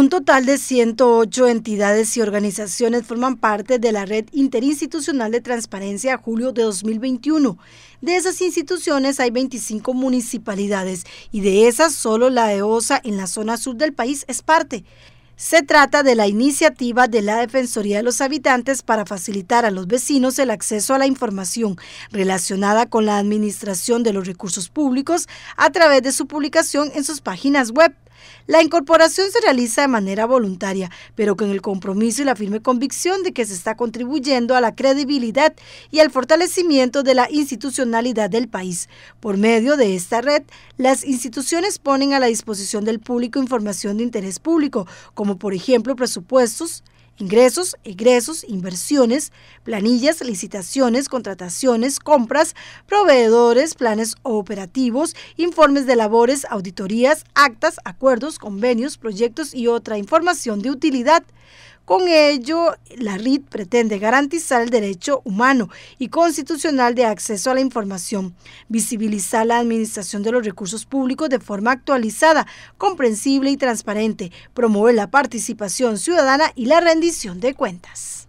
Un total de 108 entidades y organizaciones forman parte de la Red Interinstitucional de Transparencia a julio de 2021. De esas instituciones hay 25 municipalidades y de esas solo la EOSA en la zona sur del país es parte. Se trata de la iniciativa de la Defensoría de los Habitantes para facilitar a los vecinos el acceso a la información relacionada con la administración de los recursos públicos a través de su publicación en sus páginas web. La incorporación se realiza de manera voluntaria, pero con el compromiso y la firme convicción de que se está contribuyendo a la credibilidad y al fortalecimiento de la institucionalidad del país. Por medio de esta red, las instituciones ponen a la disposición del público información de interés público, como por ejemplo presupuestos, Ingresos, egresos, inversiones, planillas, licitaciones, contrataciones, compras, proveedores, planes operativos, informes de labores, auditorías, actas, acuerdos, convenios, proyectos y otra información de utilidad. Con ello, la RIT pretende garantizar el derecho humano y constitucional de acceso a la información, visibilizar la administración de los recursos públicos de forma actualizada, comprensible y transparente, promover la participación ciudadana y la rendición de cuentas.